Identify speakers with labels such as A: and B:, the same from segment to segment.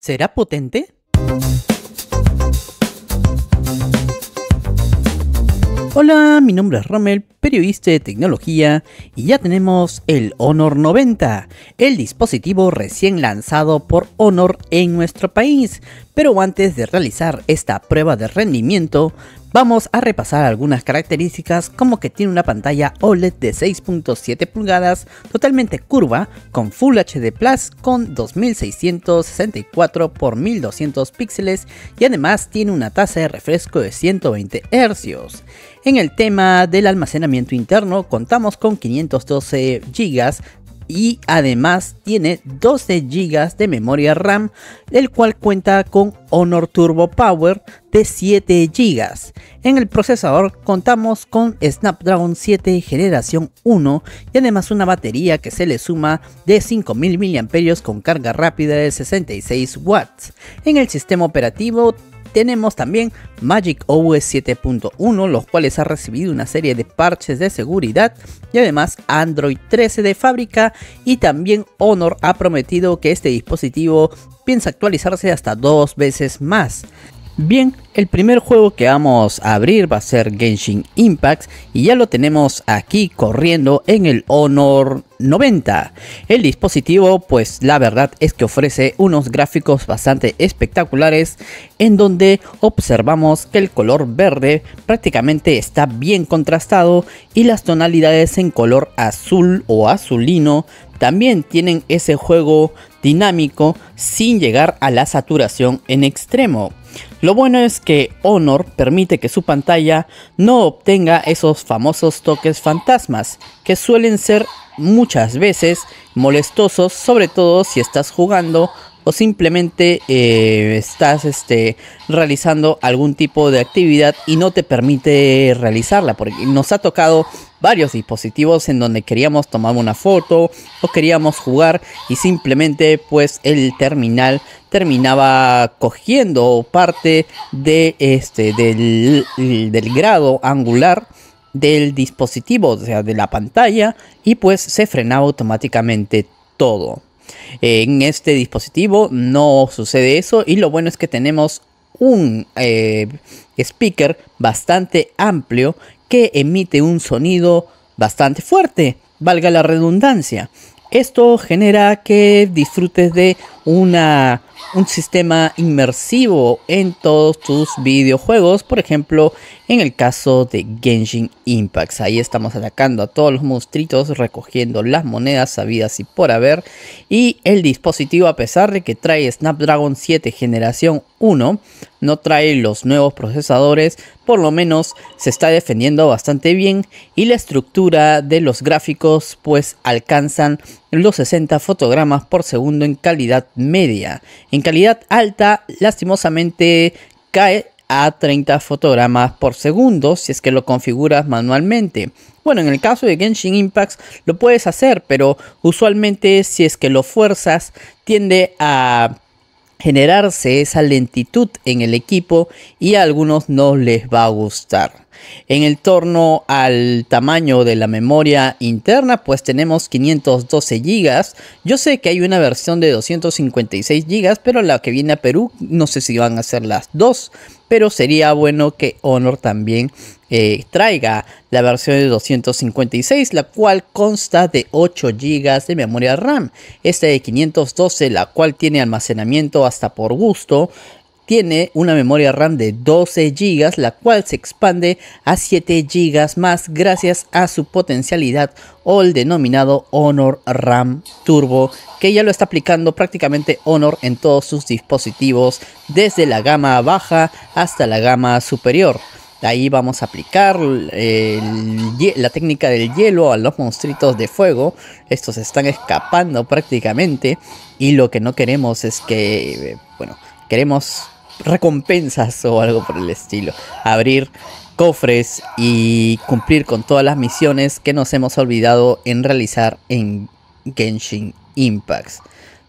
A: ¿Será potente? Hola, mi nombre es Rommel periodista de tecnología, y ya tenemos el Honor 90, el dispositivo recién lanzado por Honor en nuestro país. Pero antes de realizar esta prueba de rendimiento, vamos a repasar algunas características como que tiene una pantalla OLED de 6.7 pulgadas totalmente curva con Full HD Plus con 2664 x 1200 píxeles y además tiene una tasa de refresco de 120 Hz. En el tema del almacenamiento interno contamos con 512 GB y además tiene 12 GB de memoria RAM, el cual cuenta con Honor Turbo Power de 7 GB. En el procesador contamos con Snapdragon 7 generación 1 y además una batería que se le suma de 5000 mAh con carga rápida de 66 watts. En el sistema operativo tenemos también Magic OS 7.1, los cuales ha recibido una serie de parches de seguridad y además Android 13 de fábrica y también Honor ha prometido que este dispositivo piensa actualizarse hasta dos veces más. Bien, el primer juego que vamos a abrir va a ser Genshin Impact y ya lo tenemos aquí corriendo en el Honor 90. El dispositivo pues la verdad es que ofrece unos gráficos bastante espectaculares en donde observamos que el color verde prácticamente está bien contrastado y las tonalidades en color azul o azulino también tienen ese juego dinámico sin llegar a la saturación en extremo. Lo bueno es que Honor permite que su pantalla no obtenga esos famosos toques fantasmas, que suelen ser muchas veces molestosos, sobre todo si estás jugando o simplemente eh, estás este, realizando algún tipo de actividad y no te permite realizarla, porque nos ha tocado varios dispositivos en donde queríamos tomar una foto o queríamos jugar y simplemente pues el terminal terminaba cogiendo parte de este del, del grado angular del dispositivo, o sea, de la pantalla y pues se frenaba automáticamente todo. En este dispositivo no sucede eso y lo bueno es que tenemos un eh, speaker bastante amplio que emite un sonido bastante fuerte, valga la redundancia. Esto genera que disfrutes de una un sistema inmersivo en todos tus videojuegos, por ejemplo, en el caso de Genshin Impact. Ahí estamos atacando a todos los monstruitos, recogiendo las monedas sabidas y por haber. Y el dispositivo, a pesar de que trae Snapdragon 7 generación 1, no trae los nuevos procesadores, por lo menos se está defendiendo bastante bien y la estructura de los gráficos pues alcanzan los 60 fotogramas por segundo en calidad media. En calidad alta, lastimosamente, cae a 30 fotogramas por segundo si es que lo configuras manualmente. Bueno, en el caso de Genshin Impact lo puedes hacer, pero usualmente si es que lo fuerzas tiende a generarse esa lentitud en el equipo y a algunos no les va a gustar. En el torno al tamaño de la memoria interna, pues tenemos 512 GB. Yo sé que hay una versión de 256 GB, pero la que viene a Perú no sé si van a ser las dos. Pero sería bueno que Honor también eh, traiga la versión de 256, la cual consta de 8 GB de memoria RAM. Esta de 512, la cual tiene almacenamiento hasta por gusto, tiene una memoria RAM de 12 GB, la cual se expande a 7 GB más gracias a su potencialidad o el denominado Honor RAM Turbo, que ya lo está aplicando prácticamente Honor en todos sus dispositivos, desde la gama baja hasta la gama superior. Ahí vamos a aplicar eh, la técnica del hielo a los monstruitos de fuego. Estos están escapando prácticamente. Y lo que no queremos es que, eh, bueno, queremos recompensas o algo por el estilo. Abrir cofres y cumplir con todas las misiones que nos hemos olvidado en realizar en Genshin Impacts.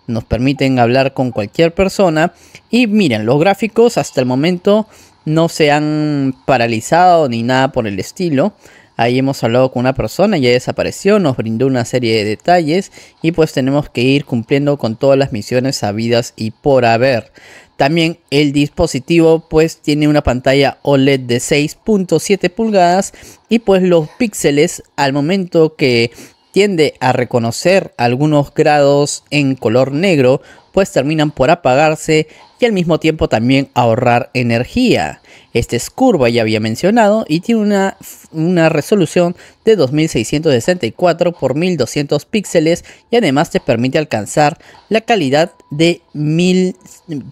A: Nos permiten hablar con cualquier persona y miren, los gráficos hasta el momento no se han paralizado ni nada por el estilo. Ahí hemos hablado con una persona, ya desapareció, nos brindó una serie de detalles y pues tenemos que ir cumpliendo con todas las misiones sabidas y por haber. También el dispositivo pues tiene una pantalla OLED de 6.7 pulgadas y pues los píxeles al momento que tiende a reconocer algunos grados en color negro, pues terminan por apagarse y al mismo tiempo también ahorrar energía. Este es curva, ya había mencionado, y tiene una, una resolución de 2664 por 1200 píxeles y además te permite alcanzar la calidad de,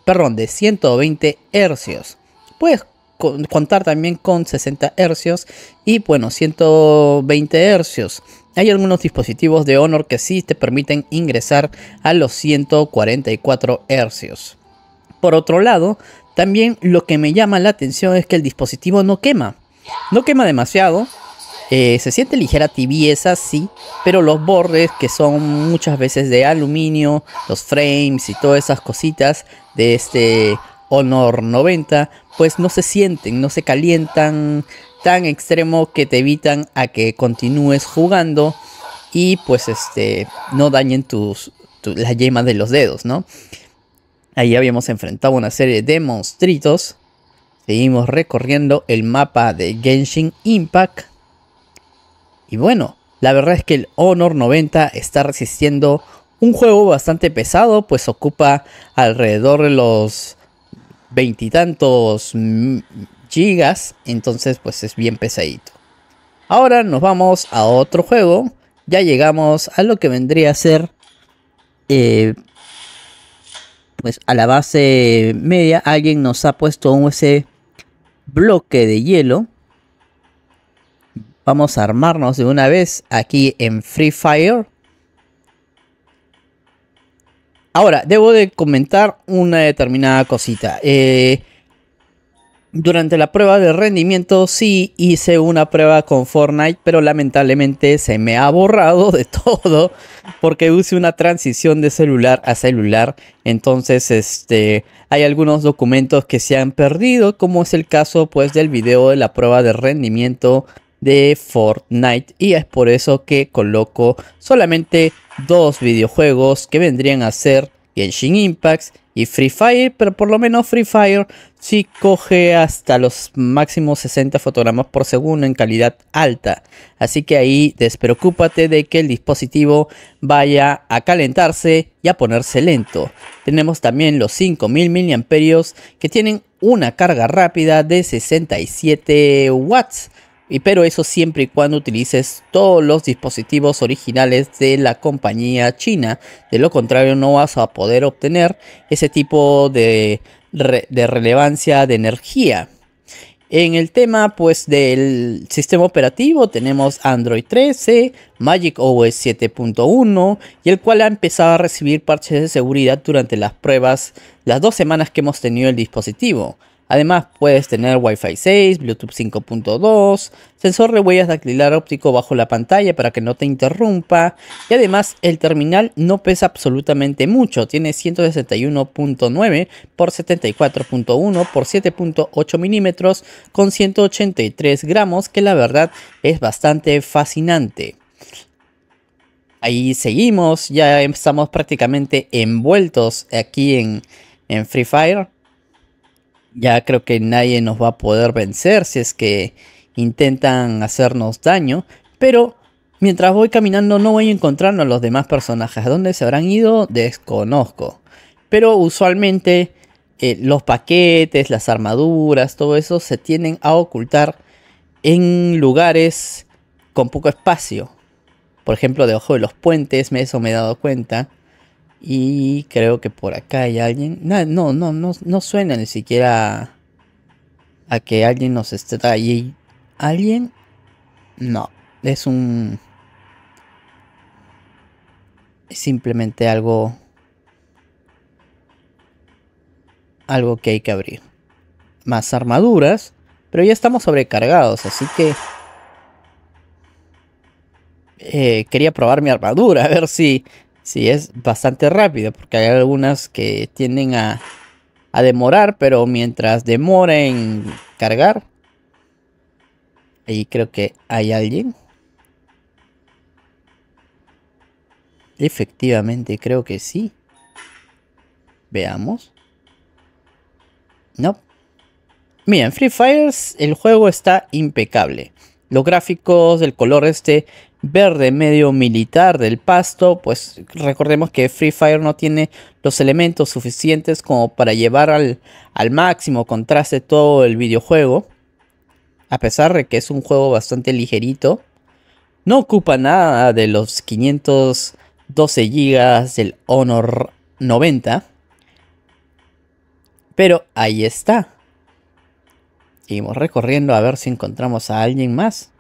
A: perdón, de 120 hercios. Puedes contar también con 60 hercios y bueno 120 hercios hay algunos dispositivos de Honor que sí te permiten ingresar a los 144 Hz. Por otro lado, también lo que me llama la atención es que el dispositivo no quema. No quema demasiado, eh, se siente ligera tibieza, sí, pero los bordes que son muchas veces de aluminio, los frames y todas esas cositas de este Honor 90, pues no se sienten, no se calientan, tan extremo que te evitan a que continúes jugando y pues este no dañen tus, las yemas de los dedos, ¿no? Ahí habíamos enfrentado una serie de monstruitos. Seguimos recorriendo el mapa de Genshin Impact. Y bueno, la verdad es que el Honor 90 está resistiendo un juego bastante pesado, pues ocupa alrededor de los veintitantos gigas, entonces pues es bien pesadito. Ahora nos vamos a otro juego, ya llegamos a lo que vendría a ser eh, pues a la base media, alguien nos ha puesto ese bloque de hielo. Vamos a armarnos de una vez aquí en Free Fire. Ahora, debo de comentar una determinada cosita. Eh, durante la prueba de rendimiento sí hice una prueba con Fortnite, pero lamentablemente se me ha borrado de todo porque hice una transición de celular a celular. Entonces, este, hay algunos documentos que se han perdido, como es el caso pues del video de la prueba de rendimiento de Fortnite y es por eso que coloco solamente dos videojuegos que vendrían a ser Genshin Impact y Free Fire, pero por lo menos Free Fire si coge hasta los máximos 60 fotogramas por segundo en calidad alta. Así que ahí despreocúpate de que el dispositivo vaya a calentarse y a ponerse lento. Tenemos también los 5000 mAh que tienen una carga rápida de 67 watts. pero eso siempre y cuando utilices todos los dispositivos originales de la compañía china. De lo contrario no vas a poder obtener ese tipo de de relevancia de energía. En el tema pues del sistema operativo tenemos Android 13, Magic OS 7.1 y el cual ha empezado a recibir parches de seguridad durante las pruebas las dos semanas que hemos tenido el dispositivo. Además puedes tener Wi-Fi 6, Bluetooth 5.2, sensor de huellas dactilar óptico bajo la pantalla para que no te interrumpa y además el terminal no pesa absolutamente mucho, tiene 161.9 por 74.1 por 7.8 milímetros con 183 gramos que la verdad es bastante fascinante. Ahí seguimos, ya estamos prácticamente envueltos aquí en, en Free Fire ya creo que nadie nos va a poder vencer si es que intentan hacernos daño, pero mientras voy caminando no voy a encontrarnos a los demás personajes. ¿A dónde se habrán ido? Desconozco. Pero usualmente eh, los paquetes, las armaduras, todo eso se tienden a ocultar en lugares con poco espacio. Por ejemplo, Ojo de los puentes, eso me he dado cuenta. Y creo que por acá hay alguien. No, no, no, no, suena ni siquiera a que alguien nos esté allí. ¿Alguien? No, es un... Es simplemente algo... Algo que hay que abrir. Más armaduras, pero ya estamos sobrecargados, así que... Eh, quería probar mi armadura, a ver si sí es bastante rápido, porque hay algunas que tienden a, demorar, pero mientras demoren cargar, ahí creo que hay alguien. Efectivamente, creo que sí. Veamos. No. Mira, Free Fires el juego está impecable. Los gráficos, el color este, verde medio militar del pasto, pues recordemos que Free Fire no tiene los elementos suficientes como para llevar al, máximo contraste todo el videojuego. A pesar de que es un juego bastante ligerito, no ocupa nada de los 512 GB del Honor 90. Pero ahí está. Seguimos recorriendo a ver si encontramos a alguien más.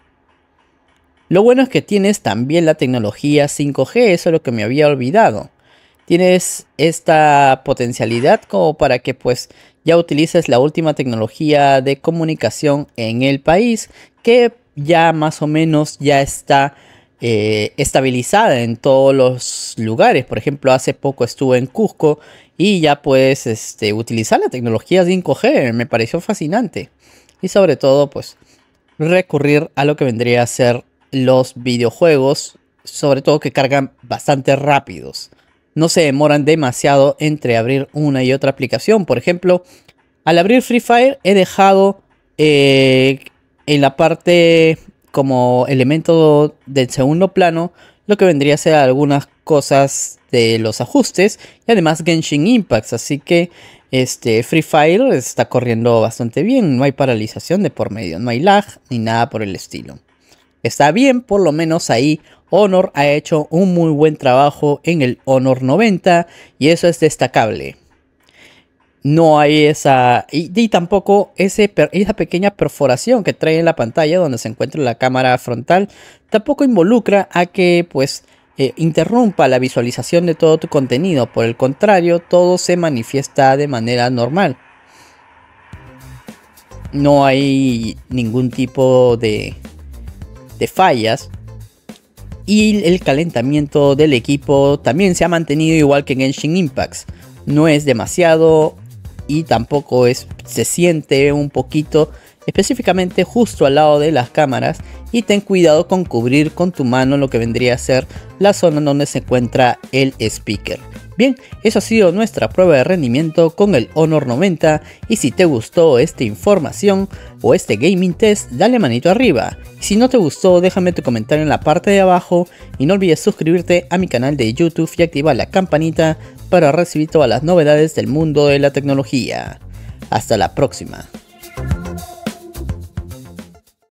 A: Lo bueno es que tienes también la tecnología 5G, eso es lo que me había olvidado. Tienes esta potencialidad como para que pues ya utilices la última tecnología de comunicación en el país que ya más o menos ya está eh, estabilizada en todos los lugares. Por ejemplo, hace poco estuve en Cusco y ya puedes este, utilizar la tecnología 5G. Me pareció fascinante. Y sobre todo, pues recurrir a lo que vendría a ser los videojuegos, sobre todo que cargan bastante rápidos. No se demoran demasiado entre abrir una y otra aplicación. Por ejemplo, al abrir Free Fire he dejado eh, en la parte como elemento del segundo plano lo que vendría a ser algunas cosas de los ajustes y además Genshin Impacts. Así que este Free Fire está corriendo bastante bien, no hay paralización de por medio, no hay lag ni nada por el estilo. Está bien, por lo menos ahí Honor ha hecho un muy buen trabajo en el Honor 90 y eso es destacable. No hay esa... y, tampoco ese, esa pequeña perforación que trae en la pantalla donde se encuentra la cámara frontal. Tampoco involucra a que pues eh, interrumpa la visualización de todo tu contenido. Por el contrario, todo se manifiesta de manera normal. No hay ningún tipo de de fallas. Y el calentamiento del equipo también se ha mantenido igual que en Genshin Impacts. No es demasiado y tampoco es, se siente un poquito específicamente justo al lado de las cámaras y ten cuidado con cubrir con tu mano lo que vendría a ser la zona donde se encuentra el speaker. Bien, eso ha sido nuestra prueba de rendimiento con el Honor 90 y si te gustó esta información o este gaming test, dale manito arriba. Si no te gustó, déjame tu comentario en la parte de abajo y no olvides suscribirte a mi canal de YouTube y activar la campanita para recibir todas las novedades del mundo de la tecnología. Hasta la próxima.